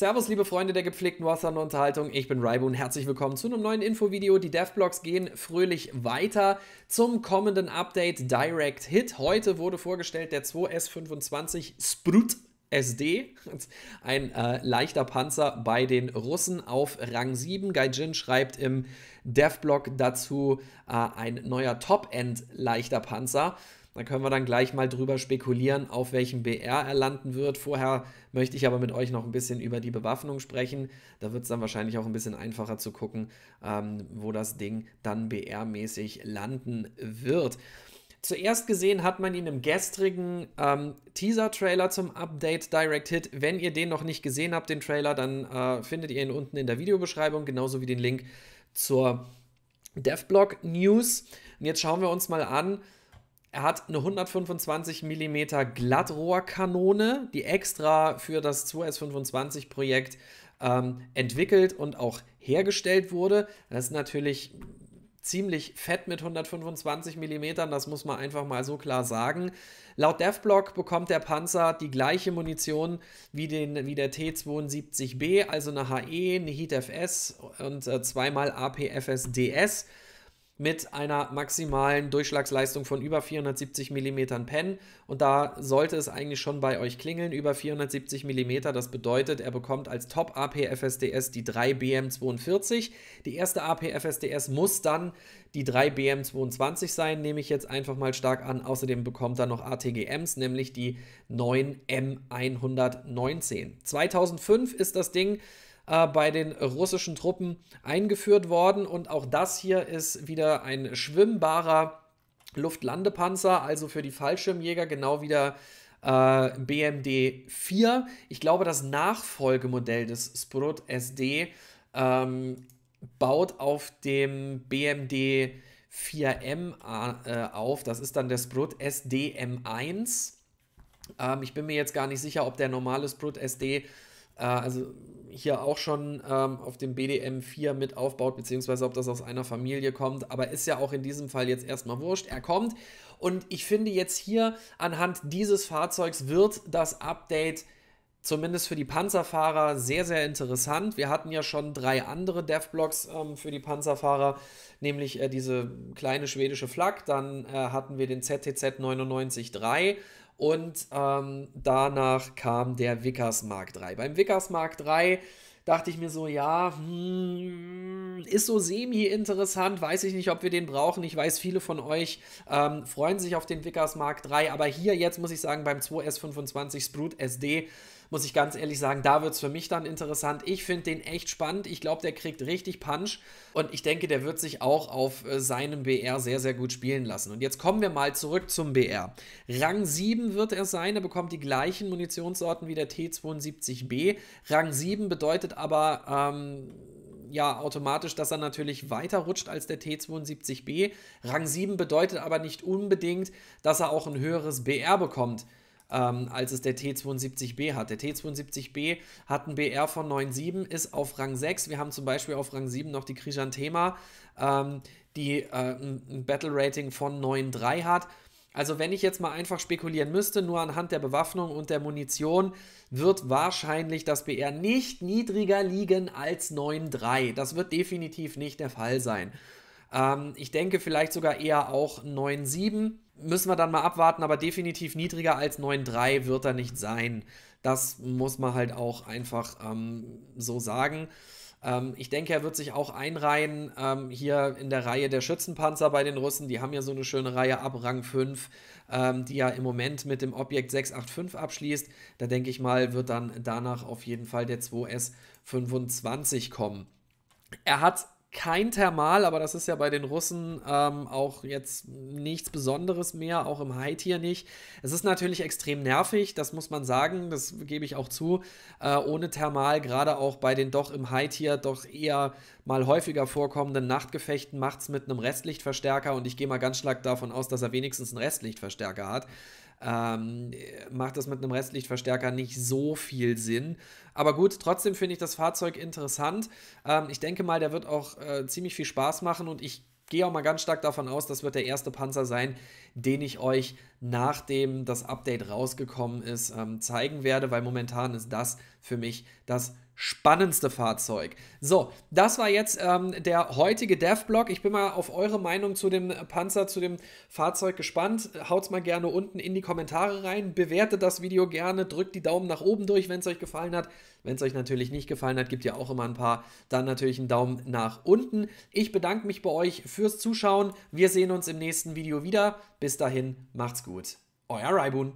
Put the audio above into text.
Servus, liebe Freunde der gepflegten War Unterhaltung. Ich bin Raibu und herzlich willkommen zu einem neuen Infovideo. Die Devblogs gehen fröhlich weiter zum kommenden Update Direct Hit. Heute wurde vorgestellt der 2S25 Sprut SD, ein äh, leichter Panzer bei den Russen auf Rang 7. Gaijin schreibt im DevBlog dazu äh, ein neuer Top-End leichter Panzer. Da können wir dann gleich mal drüber spekulieren, auf welchem BR er landen wird. Vorher möchte ich aber mit euch noch ein bisschen über die Bewaffnung sprechen. Da wird es dann wahrscheinlich auch ein bisschen einfacher zu gucken, ähm, wo das Ding dann BR-mäßig landen wird. Zuerst gesehen hat man ihn im gestrigen ähm, Teaser-Trailer zum Update Direct Hit. Wenn ihr den noch nicht gesehen habt, den Trailer, dann äh, findet ihr ihn unten in der Videobeschreibung, genauso wie den Link zur DevBlog News. Und jetzt schauen wir uns mal an, er hat eine 125 mm Glattrohrkanone, die extra für das 2S25 Projekt ähm, entwickelt und auch hergestellt wurde. Das ist natürlich ziemlich fett mit 125 mm, das muss man einfach mal so klar sagen. Laut DevBlock bekommt der Panzer die gleiche Munition wie, den, wie der T72B, also eine HE, eine HeatFS und äh, zweimal APFSDS. ds mit einer maximalen Durchschlagsleistung von über 470 mm Pen. Und da sollte es eigentlich schon bei euch klingeln, über 470 mm. Das bedeutet, er bekommt als Top APFSDS die 3 BM42. Die erste APFSDS muss dann die 3 BM22 sein, nehme ich jetzt einfach mal stark an. Außerdem bekommt er noch ATGMs, nämlich die 9M119. 2005 ist das Ding äh, bei den russischen Truppen eingeführt worden. Und auch das hier ist wieder ein schwimmbarer Luftlandepanzer, also für die Fallschirmjäger genau wieder äh, BMD 4. Ich glaube, das Nachfolgemodell des Sprut SD ähm, baut auf dem BMD 4M äh, äh, auf. Das ist dann der Sprut SD m 1 Ähm, ich bin mir jetzt gar nicht sicher, ob der normale Sprut SD äh, also hier auch schon ähm, auf dem BDM 4 mit aufbaut, beziehungsweise ob das aus einer Familie kommt. Aber ist ja auch in diesem Fall jetzt erstmal wurscht. Er kommt. Und ich finde jetzt hier anhand dieses Fahrzeugs wird das Update zumindest für die Panzerfahrer sehr, sehr interessant. Wir hatten ja schon drei andere Dev-Blocks ähm, für die Panzerfahrer, nämlich äh, diese kleine schwedische Flak, dann äh, hatten wir den ZTZ 99 993 und ähm, danach kam der Vickers Mark III. Beim Vickers Mark III dachte ich mir so, ja, hm, ist so semi-interessant, weiß ich nicht, ob wir den brauchen. Ich weiß, viele von euch ähm, freuen sich auf den Vickers Mark III, aber hier jetzt muss ich sagen, beim 2S25 Sprout SD muss ich ganz ehrlich sagen, da wird es für mich dann interessant. Ich finde den echt spannend. Ich glaube, der kriegt richtig Punch und ich denke, der wird sich auch auf äh, seinem BR sehr, sehr gut spielen lassen. Und jetzt kommen wir mal zurück zum BR. Rang 7 wird er sein, er bekommt die gleichen Munitionssorten wie der T72B. Rang 7 bedeutet aber, ähm, ja automatisch, dass er natürlich weiter rutscht als der T72B. Rang 7 bedeutet aber nicht unbedingt, dass er auch ein höheres BR bekommt ähm, als es der T72B hat. Der T72B hat einen BR von 9,7, ist auf Rang 6. Wir haben zum Beispiel auf Rang 7 noch die krishan ähm, die äh, ein Battle-Rating von 9,3 hat. Also wenn ich jetzt mal einfach spekulieren müsste, nur anhand der Bewaffnung und der Munition, wird wahrscheinlich das BR nicht niedriger liegen als 9,3. Das wird definitiv nicht der Fall sein. Ähm, ich denke vielleicht sogar eher auch 9,7. Müssen wir dann mal abwarten, aber definitiv niedriger als 9,3 wird er nicht sein. Das muss man halt auch einfach ähm, so sagen ähm, ich denke, er wird sich auch einreihen ähm, hier in der Reihe der Schützenpanzer bei den Russen. Die haben ja so eine schöne Reihe ab Rang 5, ähm, die ja im Moment mit dem Objekt 685 abschließt. Da denke ich mal, wird dann danach auf jeden Fall der 2S25 kommen. Er hat kein Thermal, aber das ist ja bei den Russen ähm, auch jetzt nichts Besonderes mehr, auch im High-Tier nicht. Es ist natürlich extrem nervig, das muss man sagen, das gebe ich auch zu. Äh, ohne Thermal, gerade auch bei den doch im High-Tier doch eher mal häufiger vorkommenden Nachtgefechten, macht es mit einem Restlichtverstärker und ich gehe mal ganz stark davon aus, dass er wenigstens einen Restlichtverstärker hat ähm, macht das mit einem Restlichtverstärker nicht so viel Sinn. Aber gut, trotzdem finde ich das Fahrzeug interessant. Ähm, ich denke mal, der wird auch äh, ziemlich viel Spaß machen und ich gehe auch mal ganz stark davon aus, das wird der erste Panzer sein, den ich euch nachdem das Update rausgekommen ist, ähm, zeigen werde, weil momentan ist das für mich das spannendste Fahrzeug. So, das war jetzt ähm, der heutige Dev-Blog. Ich bin mal auf eure Meinung zu dem Panzer, zu dem Fahrzeug gespannt. Haut's mal gerne unten in die Kommentare rein. Bewertet das Video gerne, drückt die Daumen nach oben durch, wenn es euch gefallen hat. Wenn es euch natürlich nicht gefallen hat, gibt ihr auch immer ein paar. Dann natürlich einen Daumen nach unten. Ich bedanke mich bei euch fürs Zuschauen. Wir sehen uns im nächsten Video wieder. Bis dahin, macht's gut gut. Euer Raibun.